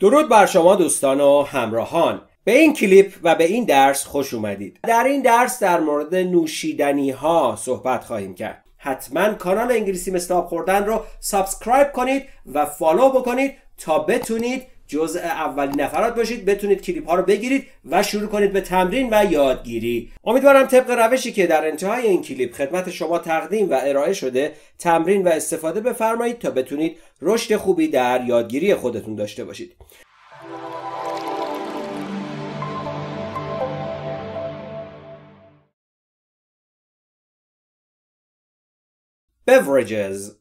درود بر شما دوستان و همراهان به این کلیپ و به این درس خوش اومدید در این درس در مورد نوشیدنی ها صحبت خواهیم کرد حتما کانال انگلیسی مستاب خوردن رو سابسکرایب کنید و فالو بکنید تا بتونید جزء اولین نفرات باشید بتونید کلیپ ها رو بگیرید و شروع کنید به تمرین و یادگیری امیدوارم طبق روشی که در انتهای این کلیپ خدمت شما تقدیم و ارائه شده تمرین و استفاده بفرمایید تا بتونید رشد خوبی در یادگیری خودتون داشته باشید beverages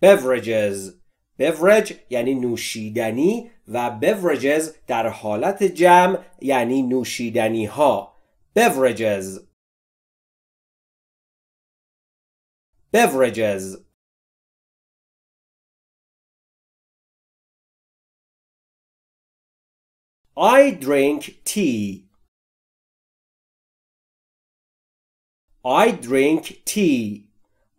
beverages beverage یعنی نوشیدنی و beverages در حالت جمع یعنی نوشیدنی ها beverages beverages I drink tea. I drink tea.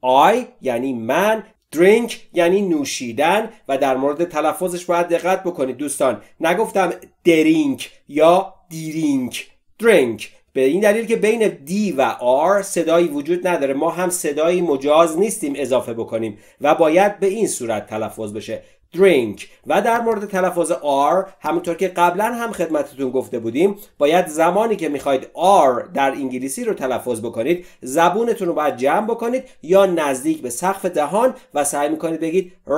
I یعنی من درینک یعنی نوشیدن و در مورد تلفظش باید دقت بکنید دوستان نگفتم درینک یا دیرینک درینک به این دلیل که بین دی و آر صدایی وجود نداره ما هم صدایی مجاز نیستیم اضافه بکنیم و باید به این صورت تلفظ بشه drink و در مورد تلفظ R همونطور که قبلا هم خدمتتون گفته بودیم باید زمانی که میخواید R در انگلیسی رو تلفظ بکنید زبونتون رو باید جمع بکنید یا نزدیک به سقف دهان و سعی میکنید بگید R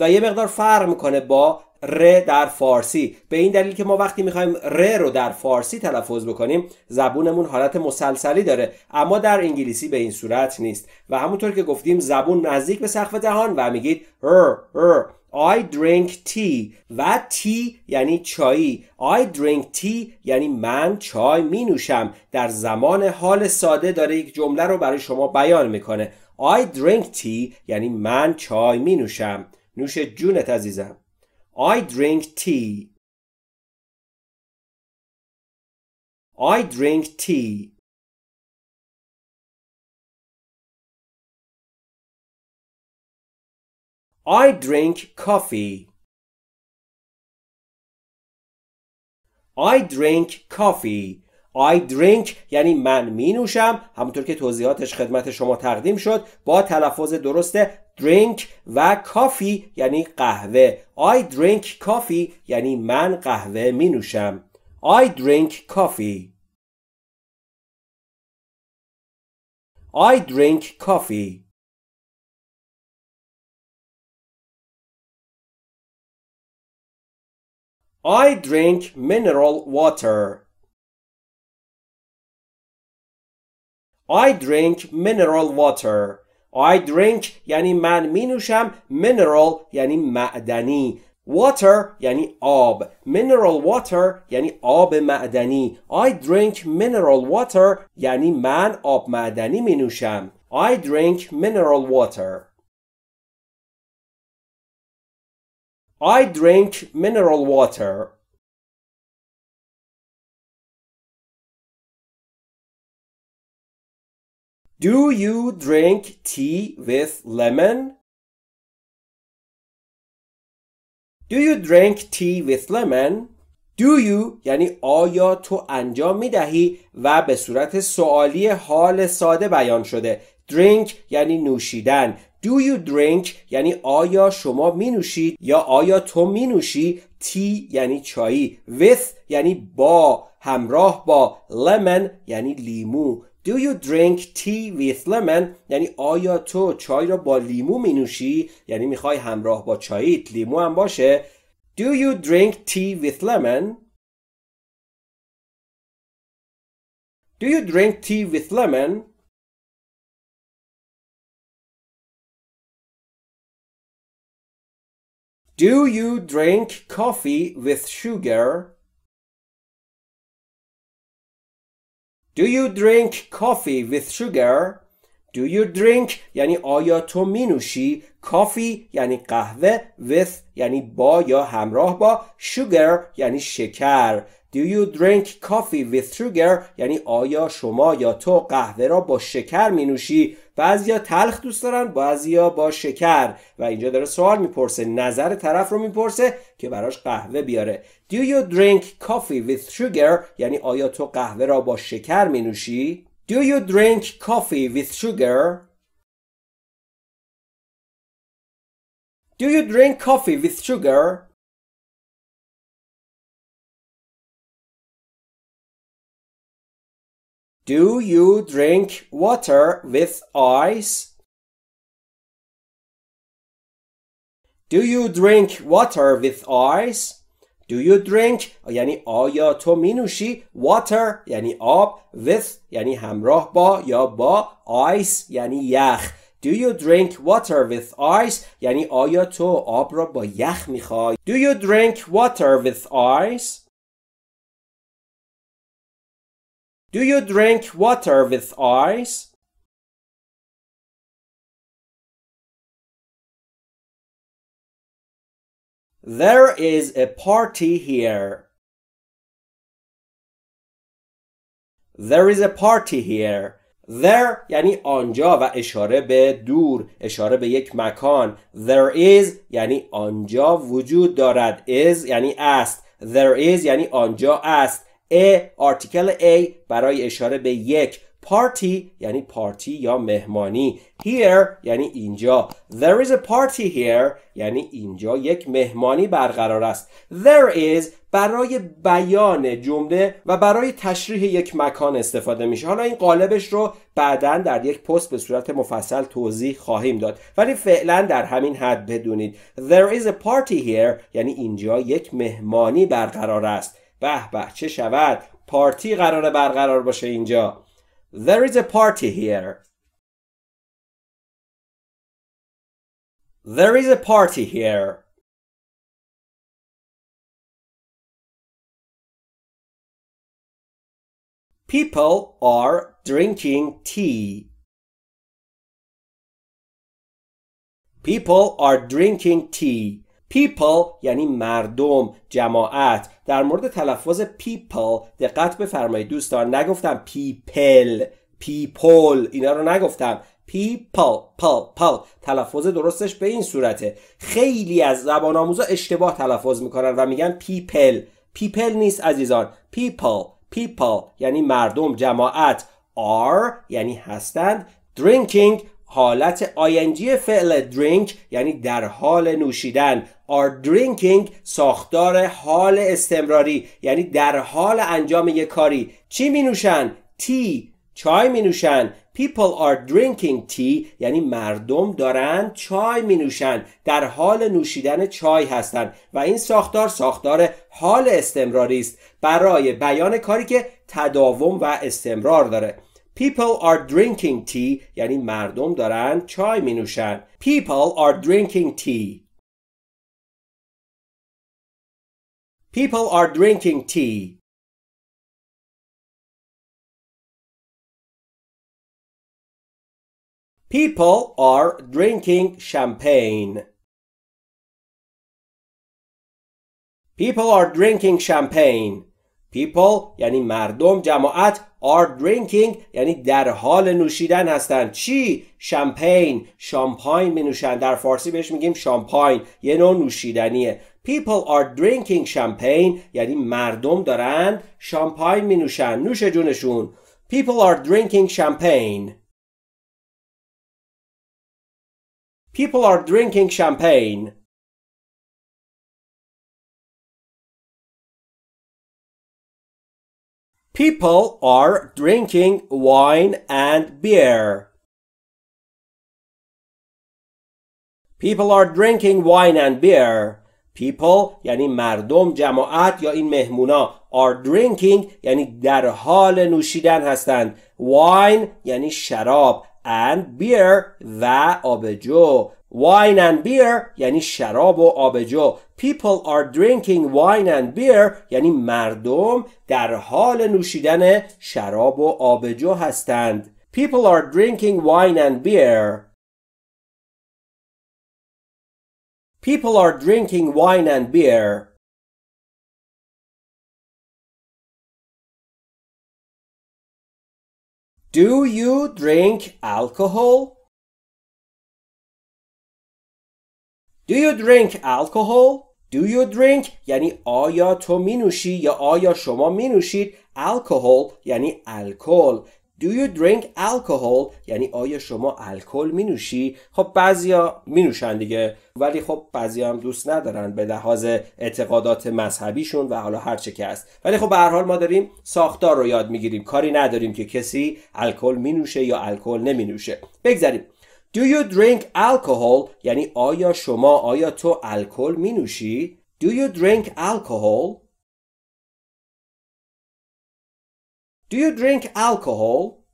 و یه مقدار فرق میکنه با ر در فارسی به این دلیل که ما وقتی میخوایم ر رو در فارسی تلفظ بکنیم زبونمون حالت مسلسلی داره اما در انگلیسی به این صورت نیست و همونطور که گفتیم زبون نزدیک به سقف دهان و میگید ر ر I drink tea و تی یعنی چایی I drink tea یعنی من چای می نوشم در زمان حال ساده داره یک جمله رو برای شما بیان میکنه I drink tea یعنی من چای می نوشم نوش جونت عزیزم I drink tea. I drink tea. I drink coffee. I drink coffee. I drink یعنی من می نوشم همونطور که توضیحاتش خدمت شما تقدیم شد با تلفظ درست drink و کافی یعنی قهوه I drink coffee یعنی من قهوه می نوشم I drink coffee I drink coffee I drink mineral water. I drink mineral water. I drink یعنی من می نوشم mineral یعنی معدنی water یعنی آب mineral water یعنی آب معدنی I drink mineral water یعنی من آب معدنی می نوشم I drink mineral water I drink mineral water Do you drink tea with lemon? Do you drink tea with lemon? Do you یعنی آیا تو انجام می دهی و به صورت سوالی حال ساده بیان شده drink یعنی نوشیدن Do you drink یعنی آیا شما می نوشید یا آیا تو می نوشی تی یعنی چایی with یعنی با همراه با lemon یعنی لیمو Do you drink tea with lemon یعنی آیا تو چای را با لیمو می نوشی یعنی میخوای همراه با چاییت لیمو هم باشه Do you drink tea with lemon Do you drink tea with lemon Do you drink coffee with sugar Do you drink coffee with sugar? Do you drink یعنی آیا تو می نوشی کافی یعنی قهوه with یعنی با یا همراه با sugar یعنی شکر Do you drink coffee with sugar یعنی آیا شما یا تو قهوه را با شکر می نوشی ها تلخ دوست دارن ها با شکر و اینجا داره سوال میپرسه نظر طرف رو میپرسه که براش قهوه بیاره Do you drink coffee with sugar یعنی آیا تو قهوه را با شکر می نوشی Do you drink coffee with sugar? Do you drink coffee with sugar? Do you drink water with ice? Do you drink water with ice? Do you drink یعنی آیا تو می نوشی water یعنی آب with یعنی همراه با یا با ice یعنی یخ Do you drink water with ice یعنی آیا تو آب را با یخ میخوای Do you drink water with ice Do you drink water with ice There is a party here. There is a party here. There یعنی آنجا و اشاره به دور اشاره به یک مکان There is یعنی آنجا وجود دارد Is یعنی است There is یعنی آنجا است A آرتیکل A برای اشاره به یک party یعنی پارتی یا مهمانی here یعنی اینجا there is a party here یعنی اینجا یک مهمانی برقرار است there is برای بیان جمله و برای تشریح یک مکان استفاده میشه حالا این قالبش رو بعدا در یک پست به صورت مفصل توضیح خواهیم داد ولی فعلا در همین حد بدونید there is a party here یعنی اینجا یک مهمانی برقرار است به به چه شود پارتی قرار برقرار باشه اینجا There is a party here. There is a party here. People are drinking tea. People are drinking tea. people یعنی مردم جماعت در مورد تلفظ people دقت بفرمایید دوستان نگفتم people people اینا رو نگفتم people پا تلفظ درستش به این صورته خیلی از زبان آموزا اشتباه تلفظ میکنن و میگن people people نیست عزیزان people people یعنی مردم جماعت are یعنی هستند drinking حالت آینجی فعل drink یعنی در حال نوشیدن are drinking ساختار حال استمراری یعنی در حال انجام یک کاری چی می نوشن؟ تی چای می نوشن People are drinking tea یعنی مردم دارن چای می نوشن در حال نوشیدن چای هستند و این ساختار ساختار حال استمراری است برای بیان کاری که تداوم و استمرار داره People are drinking tea یعنی مردم دارن چای می نوشن People are drinking tea People are drinking tea. People are drinking champagne. People are drinking champagne. People یعنی مردم جماعت are drinking یعنی در حال نوشیدن هستند چی؟ شامپین، شامپاین می نوشن در فارسی بهش میگیم شامپاین یه نوع نوشیدنیه People are drinking champagne یعنی مردم دارن شامپاین می نوشن نوش جونشون People are drinking champagne People are drinking champagne People are drinking wine and beer. People are drinking wine and beer. People یعنی مردم جماعت یا این مهمونا are drinking یعنی در حال نوشیدن هستند wine یعنی شراب and beer و آبجو Wine and beer یعنی شراب و آبجو People are drinking wine and beer یعنی مردم در حال نوشیدن شراب و آبجو هستند People are drinking wine and beer People are drinking wine and beer Do you drink alcohol? Do you drink alcohol? Do you drink یعنی آیا تو می نوشی یا آیا شما می نوشید alcohol یعنی الکل Do you drink alcohol یعنی آیا شما الکل می نوشی؟ خب بعضیا می نوشن دیگه ولی خب بعضی هم دوست ندارن به لحاظ اعتقادات مذهبیشون و حالا هر چه که هست ولی خب به ما داریم ساختار رو یاد میگیریم کاری نداریم که کسی الکل می نوشه یا الکل نمی نوشه بگذاریم Do you drink alcohol یعنی آیا شما آیا تو الکل می نوشی؟ Do you drink alcohol? Do you drink alcohol?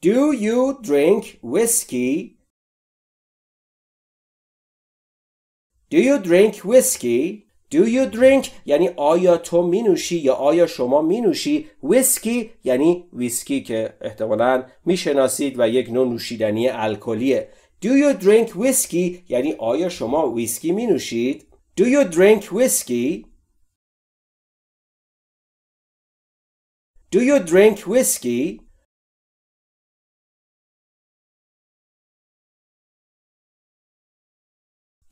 Do you drink whiskey? Do you drink whiskey? Do you drink یعنی آیا تو می نوشی یا آیا شما می نوشی ویسکی یعنی ویسکی که احتمالا می شناسید و یک نوع نوشیدنی الکلیه Do you drink ویسکی یعنی آیا شما ویسکی می نوشید Do you drink ویسکی Do you drink ویسکی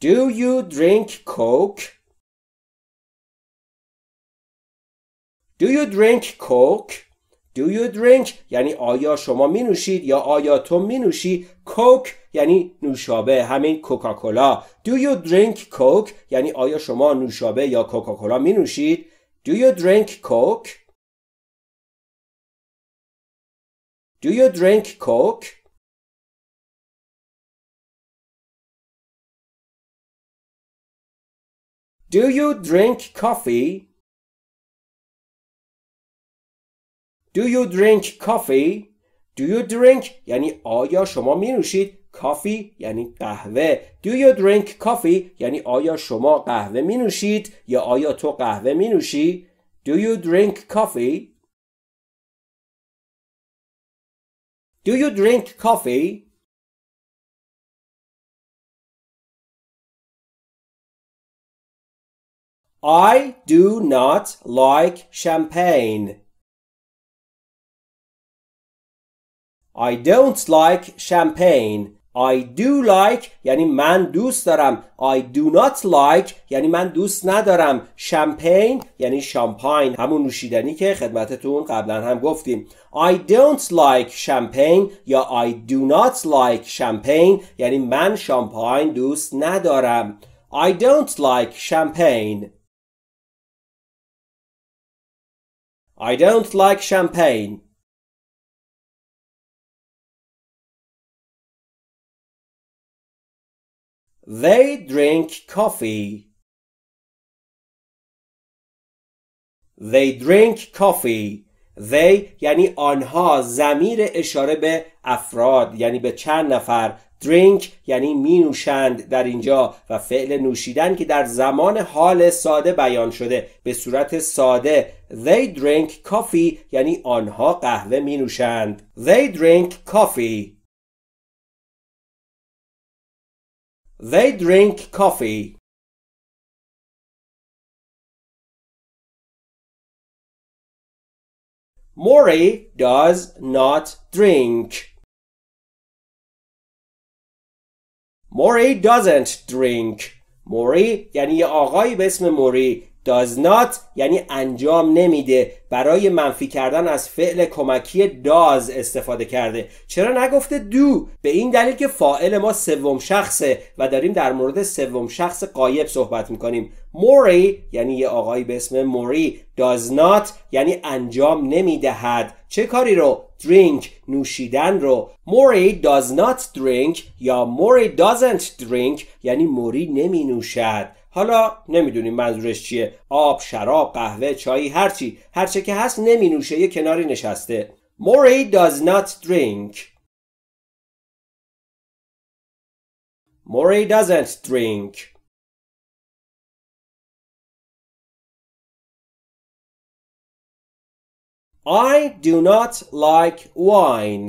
Do you drink coke Do you drink coke? Do you drink یعنی آیا شما می نوشید یا آیا تو می نوشی کوک یعنی نوشابه همین کوکاکولا Do you drink coke یعنی آیا شما نوشابه یا کوکاکولا می نوشید Do you drink coke Do you drink coke Do you drink coffee Do you drink coffee? Do you drink یعنی آیا شما می نوشید کافی یعنی قهوه Do you drink coffee یعنی آیا شما قهوه می نوشید یا آیا تو قهوه می نوشی Do you drink coffee Do you drink coffee I do not like champagne I don't like champagne I do like یعنی من دوست دارم I do not like یعنی من دوست ندارم Champagne یعنی شامپاین همون نوشیدنی که خدمتتون قبلا هم گفتیم I don't like champagne یا I do not like champagne یعنی من شامپاین دوست ندارم I don't like champagne I don't like champagne They drink coffee. They drink coffee. They یعنی آنها زمیر اشاره به افراد یعنی به چند نفر drink یعنی می نوشند در اینجا و فعل نوشیدن که در زمان حال ساده بیان شده به صورت ساده They drink coffee یعنی آنها قهوه می نوشند They drink coffee They drink coffee. Mori does not drink. Mori doesn't drink. Mori یعنی یه آقایی به اسم موری does not یعنی انجام نمیده برای منفی کردن از فعل کمکی does استفاده کرده چرا نگفته do به این دلیل که فاعل ما سوم شخصه و داریم در مورد سوم شخص قایب صحبت میکنیم موری یعنی یه آقایی به اسم موری does not یعنی انجام نمیدهد چه کاری رو drink نوشیدن رو موری does not drink یا موری doesn't drink یعنی موری نمی نوشد حالا نمیدونیم منظورش چیه آب شراب قهوه چای هرچی هرچه که هست نمی نوشه یه کناری نشسته موری does not drink موری doesn't drink I do not like wine.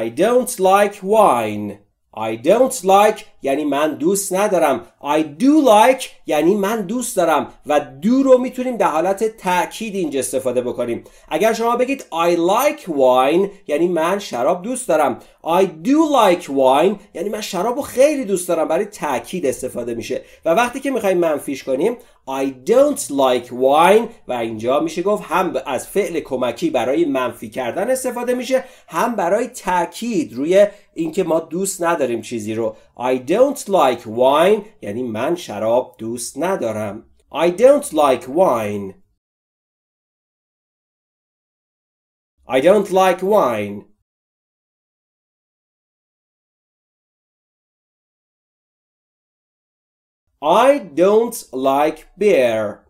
I don't like wine. I don't like یعنی من دوست ندارم I do like یعنی من دوست دارم و دو رو میتونیم در حالت تأکید اینجا استفاده بکنیم اگر شما بگید I like wine یعنی من شراب دوست دارم I do like wine یعنی من شراب رو خیلی دوست دارم برای تأکید استفاده میشه و وقتی که میخوایم منفیش کنیم I don't like wine و اینجا میشه گفت هم از فعل کمکی برای منفی کردن استفاده میشه هم برای تاکید روی اینکه ما دوست نداریم چیزی رو I don't like wine یعنی من شراب دوست ندارم I don't like wine I don't like wine I don't like beer.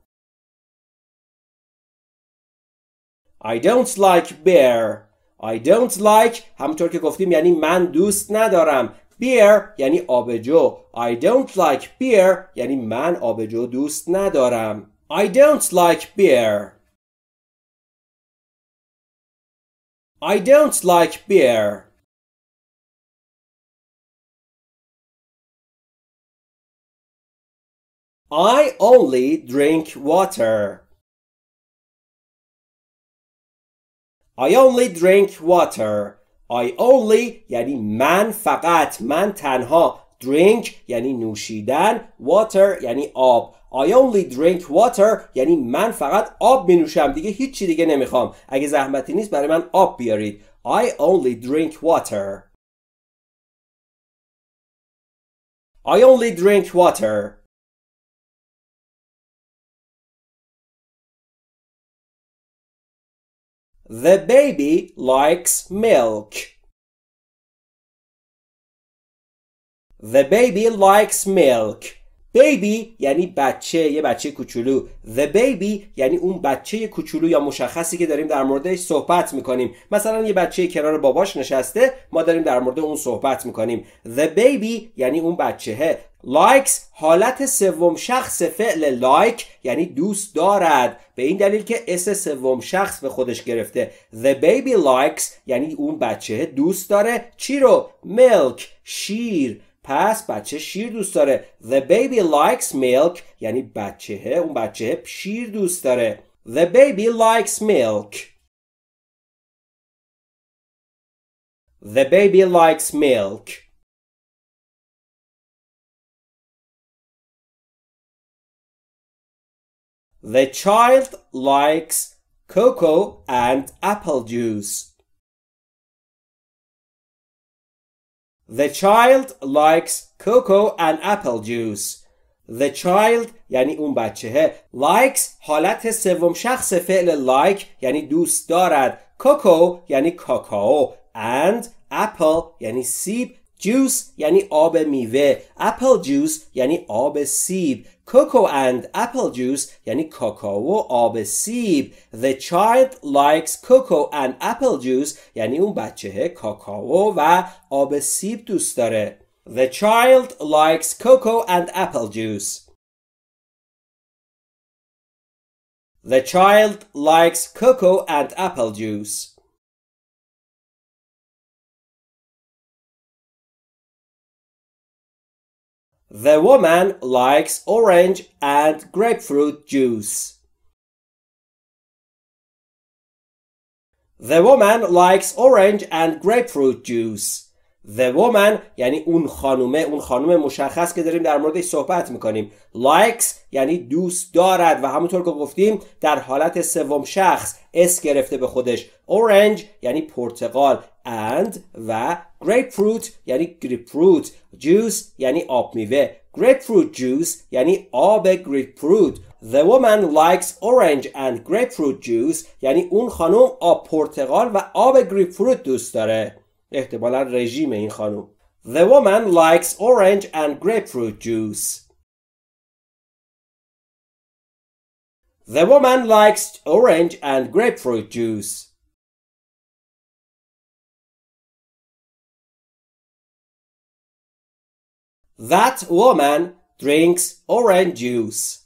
I don't like beer. I don't like همونطور که گفتیم یعنی من دوست ندارم. Beer یعنی آبجو. I don't like beer یعنی من آبجو دوست ندارم. I don't like beer. I don't like beer. I only drink water. I only drink water. I only یعنی من فقط من تنها drink یعنی نوشیدن water یعنی آب I only drink water یعنی من فقط آب می نوشم دیگه هیچی دیگه نمیخوام اگه زحمتی نیست برای من آب بیارید I only drink water I only drink water The baby likes milk. The baby likes milk. baby یعنی بچه یه بچه کوچولو the baby یعنی اون بچه کوچولو یا مشخصی که داریم در موردش صحبت میکنیم مثلا یه بچه کنار باباش نشسته ما داریم در مورد اون صحبت میکنیم the baby یعنی اون بچهه لایکس حالت سوم شخص فعل لایک یعنی دوست دارد به این دلیل که اس سوم شخص به خودش گرفته The baby likes یعنی اون بچه دوست داره چی رو؟ ملک شیر پس بچه شیر دوست داره The baby likes milk یعنی بچه اون بچه شیر دوست داره The baby likes milk The baby likes milk The child likes cocoa and apple juice. The child likes cocoa and apple juice. The child یعنی اون بچهه likes حالت سوم شخص فعل like یعنی دوست دارد Cocoa, یعنی کاکائو and apple یعنی سیب juice یعنی آب میوه apple juice یعنی آب سیب Cocoa and apple juice یعنی کاکائو و آب سیب The child likes cocoa and apple juice یعنی اون بچه کاکائو و آب سیب دوست داره The child likes cocoa and apple juice The child likes cocoa and apple juice The woman likes orange and grapefruit juice. The woman likes orange and grapefruit juice. The woman یعنی اون خانومه اون خانم مشخص که داریم در موردش صحبت میکنیم likes یعنی دوست دارد و همونطور که گفتیم در حالت سوم شخص اس گرفته به خودش orange یعنی پرتقال and و grapefruit یعنی grapefruit juice یعنی آب میوه grapefruit juice یعنی آب grapefruit The woman likes orange and grapefruit juice یعنی اون خانم آب پرتقال و آب grapefruit دوست داره احتمالا رژیم این خانم The woman likes orange and grapefruit juice The woman likes orange and grapefruit juice That woman drinks orange juice.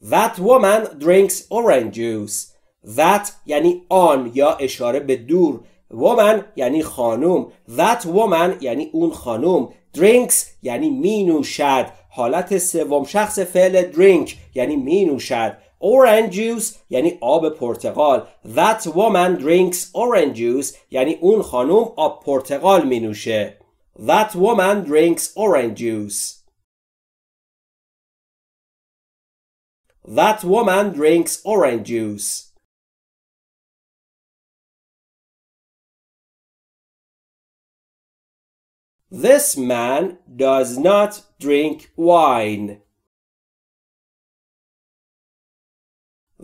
That woman drinks orange juice. That یعنی آن یا اشاره به دور. Woman یعنی خانوم. That woman یعنی اون خانوم. Drinks یعنی می نوشد. حالت سوم شخص فعل drink یعنی می نوشد. orange juice یعنی آب پرتقال that woman drinks orange juice یعنی اون خانم آب پرتقال می نوشه that woman drinks orange juice That woman drinks orange juice. This man does not drink wine.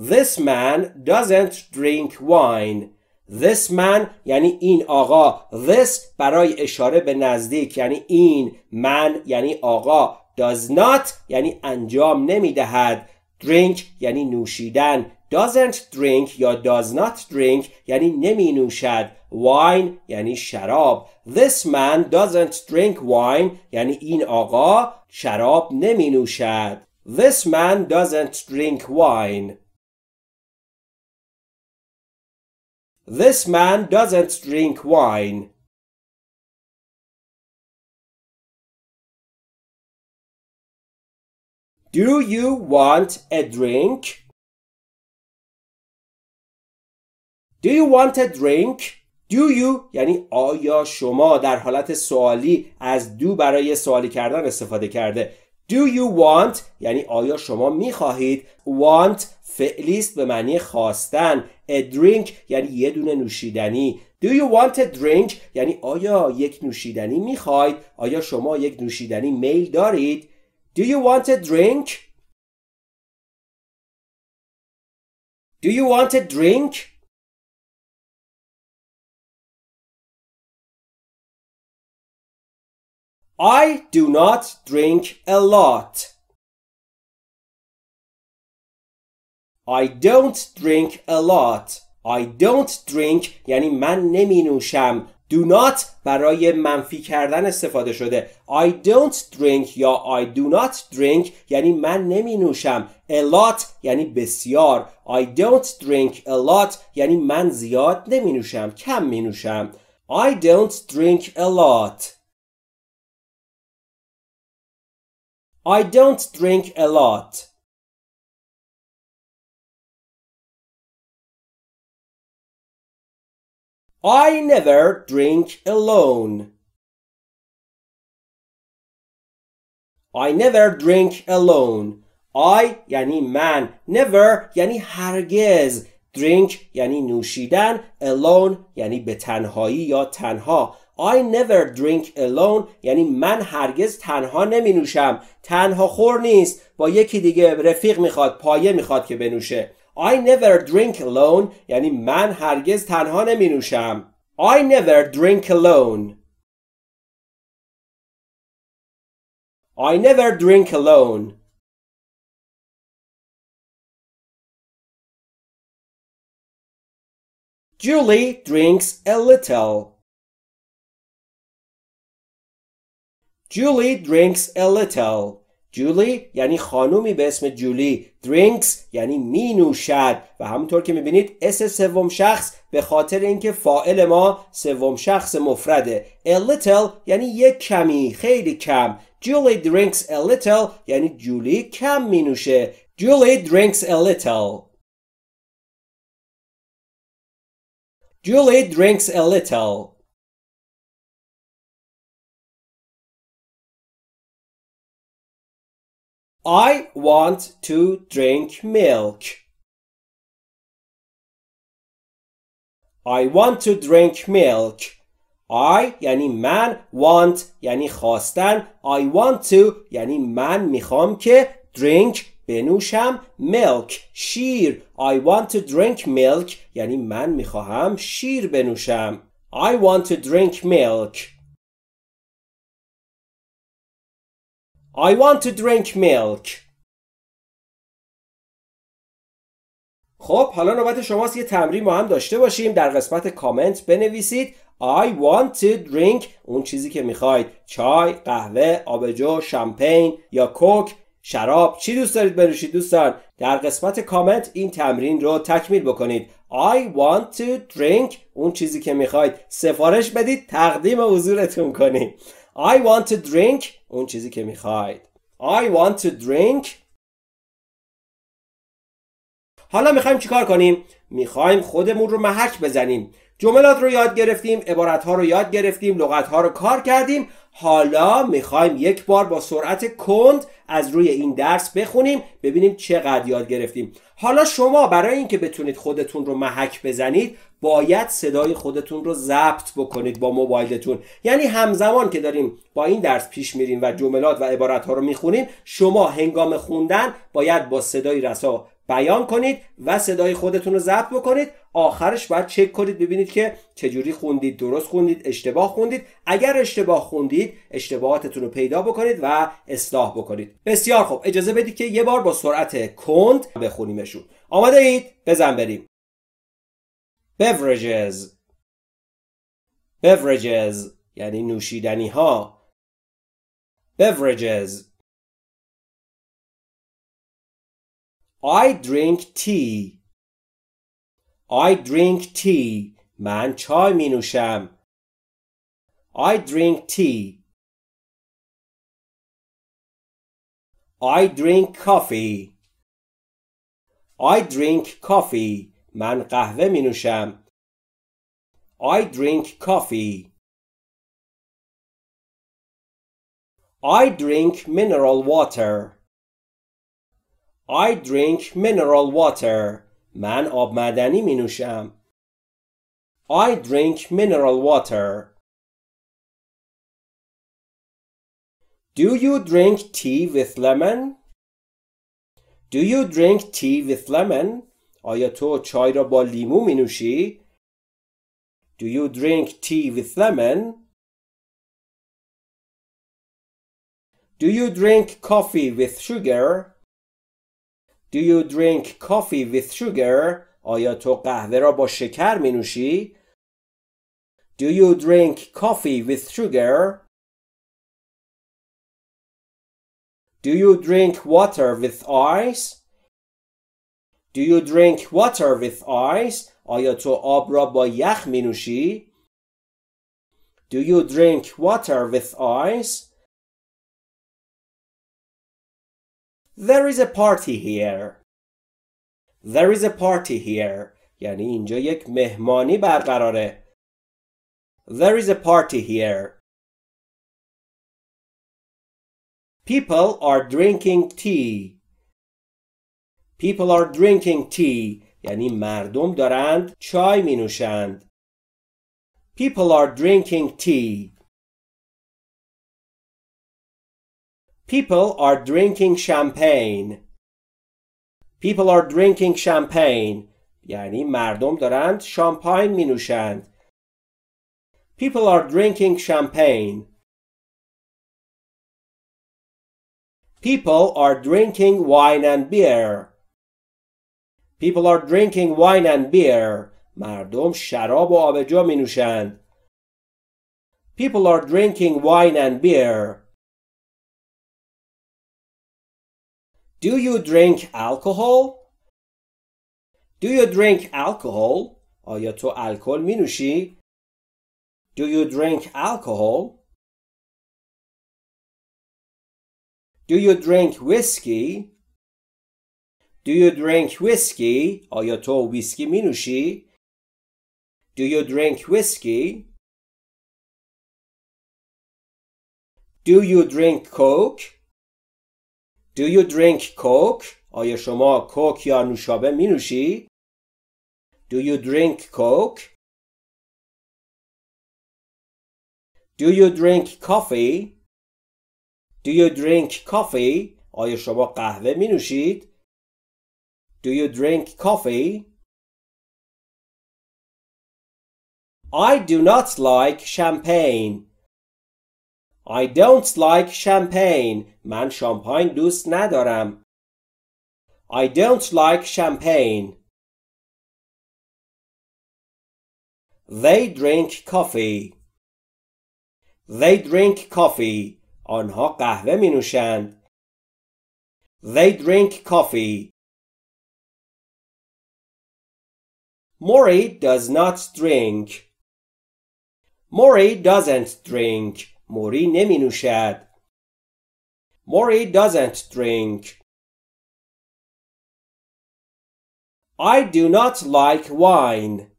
This man doesn't drink wine. This man یعنی این آقا This برای اشاره به نزدیک یعنی این من یعنی آقا Does not یعنی انجام نمیدهد Drink یعنی نوشیدن Doesn't drink یا does not drink یعنی نمی نوشد Wine یعنی شراب This man doesn't drink wine یعنی این آقا شراب نمی نوشد This man doesn't drink wine This man doesn't drink wine. Do you want a drink? Do you want a drink? Do you یعنی آیا شما در حالت سوالی از دو برای سوالی کردن استفاده کرده Do you want یعنی آیا شما میخواهید want فعلیست به معنی خواستن a drink یعنی یه دونه نوشیدنی Do you want a drink یعنی آیا یک نوشیدنی میخواید آیا شما یک نوشیدنی میل دارید Do you want a drink Do you want a drink I do not drink a lot. I don't drink a lot. I don't drink یعنی من نمی نوشم. Do not برای منفی کردن استفاده شده. I don't drink یا I do not drink یعنی من نمی نوشم. A lot یعنی بسیار. I don't drink a lot یعنی من زیاد نمی نوشم. کم می نوشم. I don't drink a lot. I don't drink a lot. I never drink alone. I never drink alone. I یعنی من never یعنی هرگز drink یعنی نوشیدن alone یعنی به تنهایی یا تنها I never drink alone یعنی من هرگز تنها نمی نوشم تنها خور نیست با یکی دیگه رفیق میخواد پایه میخواد که بنوشه I never drink alone یعنی من هرگز تنها نمی نوشم I never drink alone I never drink alone Julie drinks a little. Julie drinks a little. جولی یعنی خانومی به اسم جولی درینکس یعنی می نوشد و همونطور که میبینید اس سوم شخص به خاطر اینکه فائل ما سوم شخص مفرده a little یعنی یک کمی خیلی کم جولی drinks a little یعنی جولی کم می نوشه جولی a little Julie drinks a little. I want to drink milk. I want to drink milk. I یعنی من want یعنی خواستن I want to یعنی من میخوام که drink بنوشم milk شیر I want to drink milk یعنی من میخوام شیر بنوشم I want to drink milk I want to drink milk. خب حالا نوبت شماست یه تمرین ما هم داشته باشیم در قسمت کامنت بنویسید I want to drink اون چیزی که میخواید چای، قهوه، آبجو، شامپین یا کوک شراب چی دوست دارید بنوشید دوستان در قسمت کامنت این تمرین رو تکمیل بکنید I want to drink اون چیزی که میخواید سفارش بدید تقدیم حضورتون کنید I want to drink اون چیزی که میخواید I want to drink حالا میخوایم چیکار کنیم؟ میخوایم خودمون رو محک بزنیم جملات رو یاد گرفتیم عبارت ها رو یاد گرفتیم لغت ها رو کار کردیم حالا میخوایم یک بار با سرعت کند از روی این درس بخونیم ببینیم چقدر یاد گرفتیم حالا شما برای اینکه بتونید خودتون رو محک بزنید باید صدای خودتون رو ضبط بکنید با موبایلتون یعنی همزمان که داریم با این درس پیش میریم و جملات و عبارت ها رو میخونیم شما هنگام خوندن باید با صدای رسا بیان کنید و صدای خودتون رو ضبط بکنید آخرش باید چک کنید ببینید که چجوری خوندید درست خوندید اشتباه خوندید اگر اشتباه خوندید اشتباهاتتون رو پیدا بکنید و اصلاح بکنید بسیار خوب اجازه بدید که یه بار با سرعت کند بخونیمشون آماده اید بزن بریم beverages beverages یعنی نوشیدنی ها beverages I drink tea I drink tea من چای می نوشم I drink tea I drink coffee I drink coffee من قهوه می نوشم. I drink coffee. I drink mineral water. I drink mineral water. من آب معدنی می نوشم. I drink mineral water. Do you drink tea with lemon? Do you drink tea with lemon? آیا تو چای را با لیمو می نوشی؟ Do you drink tea with lemon? Do you drink coffee with sugar? Do you drink coffee with sugar? آیا تو قهوه را با شکر می نوشی؟ Do you drink coffee with sugar? Do you drink water with ice? Do you drink water with ice? آیا تو آب را با یخ می نوشی؟ Do you drink water with ice? There is a party here. There is a party here. یعنی اینجا یک مهمانی برقراره. There is a party here. People are drinking tea. People are drinking tea. یعنی مردم دارند چای می نوشند. People are drinking tea. People are drinking champagne. People are drinking champagne. یعنی مردم دارند شامپاین می نوشند. People are drinking champagne. People are drinking wine and beer. People are drinking wine and beer. مردم شراب و آبجو می نوشند. People are drinking wine and beer. Do you drink alcohol? Do you drink alcohol? آیا تو الکل می نوشی؟ Do you drink alcohol? Do you drink whiskey? Do you drink whiskey? آیا تو ویسکی می نوشی؟ Do you drink whiskey? Do you drink coke? Do you drink coke? آیا شما کوک یا نوشابه می نوشی؟ Do you drink coke? Do you drink coffee? Do you drink coffee? آیا شما قهوه می نوشید؟ do you drink coffee? I do not like champagne. I don't like champagne. Man, champagne du ندارم. I don't like champagne. They drink coffee. They drink coffee. آنها قهوه می نوشند. They drink coffee. Mori does not drink. Mori doesn't drink. Mori neminushad. Mori doesn't drink. I do not like wine.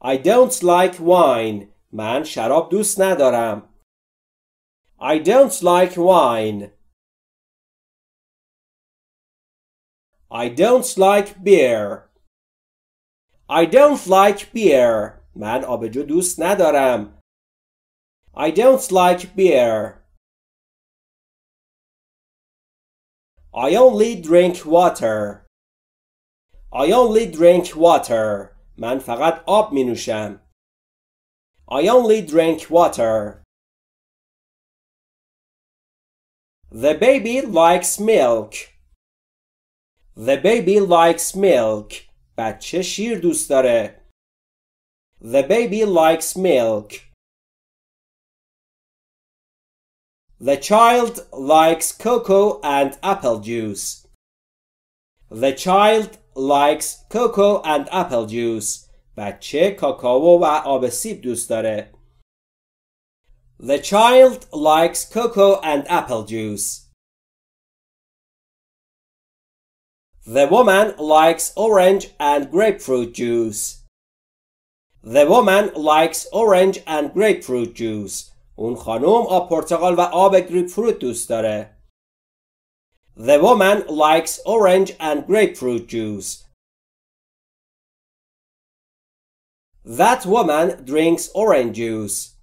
I don't like wine. man. Sharab dus ندارم. I don't like wine. I don't like beer. I don't like beer. من آبجو دوست ندارم. I don't like beer. I only drink water. I only drink water. من فقط آب می نوشم. I only drink water. The baby likes milk. The baby likes milk. بچه شیر دوست داره The baby likes milk The child likes cocoa and apple juice. The child likes cocoa and apple juice. بچه کاکاو و آب سیب دوست داره. The child likes cocoa and apple juice. The woman likes orange and grapefruit juice. The woman likes orange and grapefruit juice. اون خانم آب پرتقال و آب گریپفروت دوست داره. The woman likes orange and grapefruit juice. That woman drinks orange juice.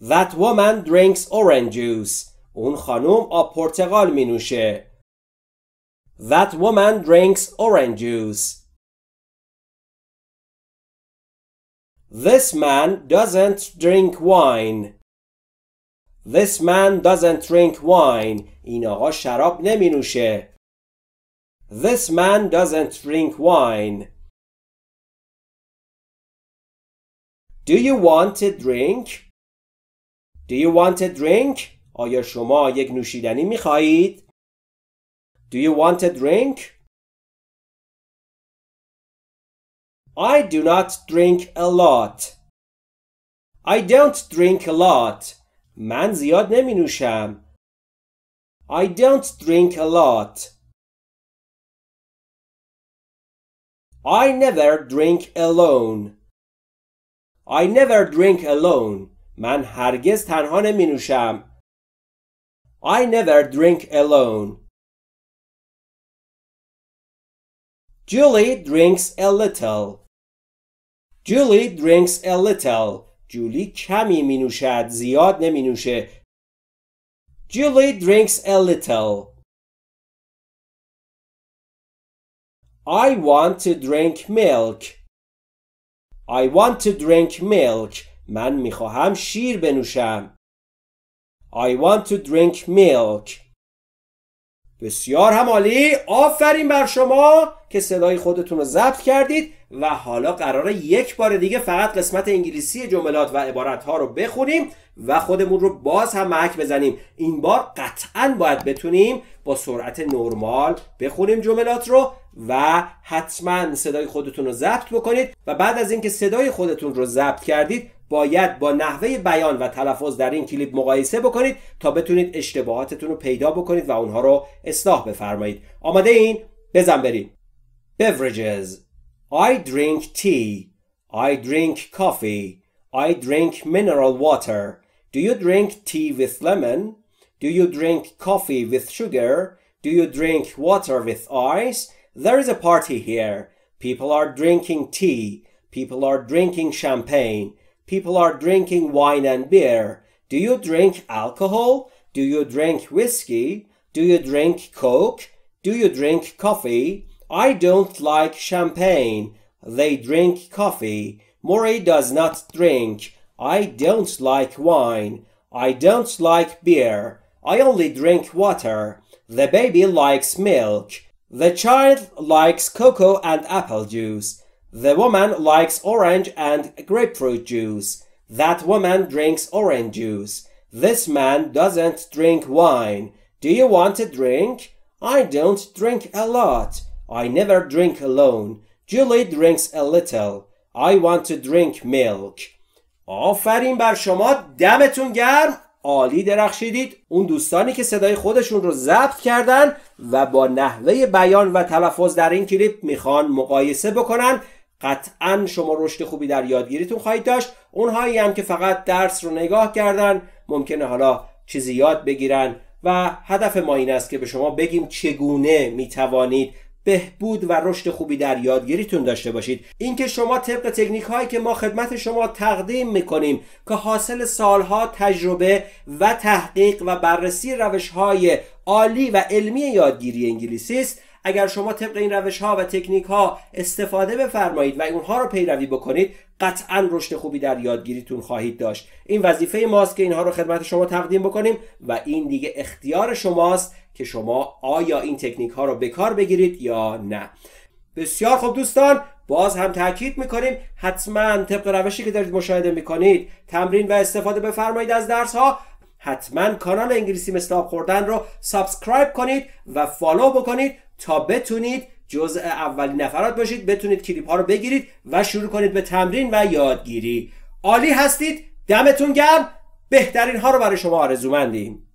That woman drinks orange juice. اون خانم آب پرتقال می نوشه. That woman drinks orange juice. This man doesn't drink wine. This man doesn't drink wine. این آقا شراب نمی نوشه. This man doesn't drink wine. Do you want a drink? Do you want a drink? آیا شما یک نوشیدنی می خواهید؟ do you want a drink? I do not drink a lot. I don't drink a lot. من زیاد نمی نوشم. I don't drink a lot. I never drink alone. I never drink alone. من هرگز تنها نمی نوشم. I never drink alone. Julie drinks a little. Julie drinks a little. Julie کمی می نوشد زیاد نمی نوشه. Julie drinks a little. I want to drink milk. I want to drink milk. من می خواهم شیر بنوشم. I want to drink milk. بسیار همالی، آفرین بر شما که صدای خودتون رو ضبط کردید و حالا قراره یک بار دیگه فقط قسمت انگلیسی جملات و عبارت ها رو بخونیم و خودمون رو باز هم محک بزنیم این بار قطعا باید بتونیم با سرعت نرمال بخونیم جملات رو و حتما صدای خودتون رو ضبط بکنید و بعد از اینکه صدای خودتون رو ضبط کردید باید با نحوه بیان و تلفظ در این کلیپ مقایسه بکنید تا بتونید اشتباهاتتون رو پیدا بکنید و اونها رو اصلاح بفرمایید آماده این بزن بریم beverages I drink tea I drink coffee I drink mineral water Do you drink tea with lemon? Do you drink coffee with sugar? Do you drink water with ice? There is a party here. People are drinking tea. People are drinking champagne. People are drinking wine and beer. Do you drink alcohol? Do you drink whiskey? Do you drink coke? Do you drink coffee? I don't like champagne. They drink coffee. Mori does not drink. I don't like wine. I don't like beer. I only drink water. The baby likes milk. The child likes cocoa and apple juice. The woman likes orange and grapefruit juice. That woman drinks orange juice. This man doesn't drink wine. Do you want a drink? I don't drink a lot. I never drink alone. Julie drinks a little. I want to drink milk. آفرین بر شما دمتون گرم عالی درخشیدید اون دوستانی که صدای خودشون رو ضبط کردن و با نحوه بیان و تلفظ در این کلیپ میخوان مقایسه بکنن قطعا شما رشد خوبی در یادگیریتون خواهید داشت اونهایی هم که فقط درس رو نگاه کردن ممکنه حالا چیزی یاد بگیرن و هدف ما این است که به شما بگیم چگونه میتوانید بهبود و رشد خوبی در یادگیریتون داشته باشید اینکه شما طبق تکنیک هایی که ما خدمت شما تقدیم میکنیم که حاصل سالها تجربه و تحقیق و بررسی روش های عالی و علمی یادگیری انگلیسی است اگر شما طبق این روش ها و تکنیک ها استفاده بفرمایید و اونها رو پیروی بکنید قطعا رشد خوبی در یادگیریتون خواهید داشت این وظیفه ماست که اینها رو خدمت شما تقدیم بکنیم و این دیگه اختیار شماست که شما آیا این تکنیک ها رو به کار بگیرید یا نه بسیار خوب دوستان باز هم تاکید میکنیم حتما طبق روشی که دارید مشاهده میکنید تمرین و استفاده بفرمایید از درس ها حتما کانال انگلیسی مثل خوردن رو سابسکرایب کنید و فالو بکنید تا بتونید جزء اولی نفرات باشید بتونید کلیپ ها رو بگیرید و شروع کنید به تمرین و یادگیری عالی هستید دمتون گرم بهترین ها رو برای شما آرزومندیم.